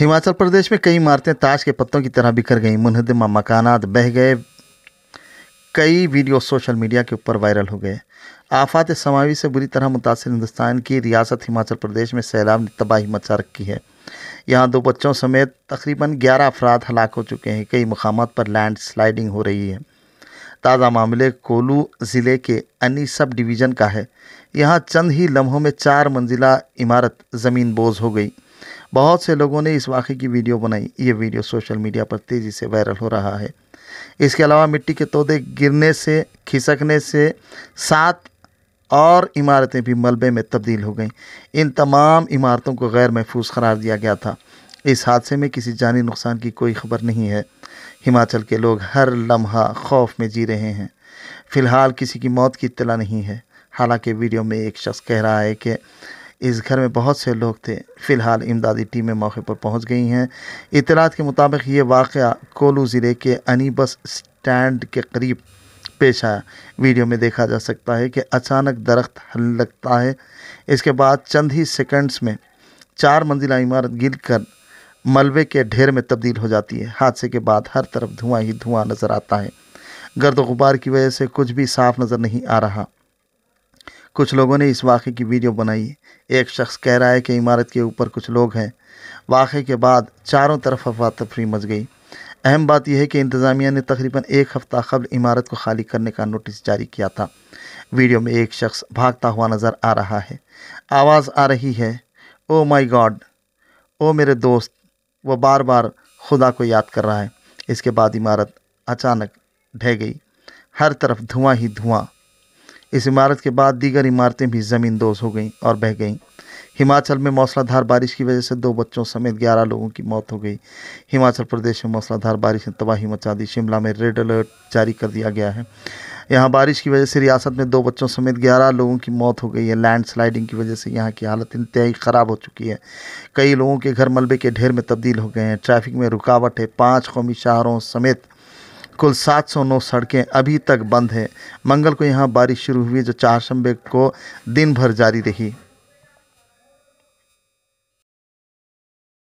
हिमाचल प्रदेश में कई इमारतें ताश के पत्तों की तरह बिखर गईं मुनहदमा मकानात बह गए कई वीडियो सोशल मीडिया के ऊपर वायरल हो गए आफात समावी से बुरी तरह मुतासर हिंदुस्तान की रियासत हिमाचल प्रदेश में सैलाब ने तबाही मचा रखी है यहाँ दो बच्चों समेत तकरीबन 11 अफराद हलाक हो चुके हैं कई मकाम पर लैंड स्लाइडिंग हो रही है ताज़ा मामले कोलू ज़िले के अनी सब डिवीज़न का है यहाँ चंद ही लम्हों में चार मंजिला इमारत ज़मीन बोझ हो गई बहुत से लोगों ने इस वाक़े की वीडियो बनाई ये वीडियो सोशल मीडिया पर तेज़ी से वायरल हो रहा है इसके अलावा मिट्टी के तोदे गिरने से खिसकने से सात और इमारतें भी मलबे में तब्दील हो गईं इन तमाम इमारतों को गैर महफूज करार दिया गया था इस हादसे में किसी जानी नुकसान की कोई खबर नहीं है हिमाचल के लोग हर लम्हा खौफ में जी रहे हैं फ़िलहाल किसी की मौत की इतला नहीं है हालांकि वीडियो में एक शख्स कह रहा है कि इस घर में बहुत से लोग थे फ़िलहाल इमदादी टीमें मौके पर पहुंच गई हैं इतलात के मुताबिक ये वाक़ कोलू ज़िले के अनी बस स्टैंड के करीब पेश आया वीडियो में देखा जा सकता है कि अचानक दरख्त हल लगता है इसके बाद चंद ही सेकंड्स में चार मंजिला इमारत गिर कर मलबे के ढेर में तब्दील हो जाती है हादसे के बाद हर तरफ धुआं ही धुआं नज़र आता है गर्द गुबार की वजह से कुछ भी साफ नज़र नहीं आ रहा कुछ लोगों ने इस वाक़े की वीडियो बनाई एक शख्स कह रहा है कि इमारत के ऊपर कुछ लोग हैं वाक़े के बाद चारों तरफ अफवा तफरी मच गई अहम बात यह है कि इंतज़ामिया ने तकरीबन एक हफ़्ता कबल इमारत को खाली करने का नोटिस जारी किया था वीडियो में एक शख्स भागता हुआ नज़र आ रहा है आवाज़ आ रही है ओ माई गॉड ओ मेरे दोस्त वह बार बार खुदा को याद कर रहा है इसके बाद इमारत अचानक ढह गई हर तरफ धुआं ही धुआं इस इमारत के बाद दीगर इमारतें भी ज़मीन दोज हो गईं और बह गईं हिमाचल में मौसलाधार बारिश की वजह से दो बच्चों समेत ग्यारह लोगों की मौत हो गई हिमाचल प्रदेश में मौसलाधार बारिश ने तबाही मचा दी शिमला में रेड अलर्ट जारी कर दिया गया है यहाँ बारिश की वजह से रियासत में दो बच्चों समेत ग्यारह लोगों की मौत हो गई है लैंड स्लाइडिंग की वजह से यहाँ की हालत इंतहाई ख़राब हो चुकी है कई लोगों के घर मलबे के ढेर में तब्दील हो गए हैं ट्रैफिक में रुकावट है पाँच कौमी शहरों समेत कुल 709 सड़कें अभी तक बंद हैं मंगल को यहाँ बारिश शुरू हुई जो चारशंबे को दिन भर जारी रही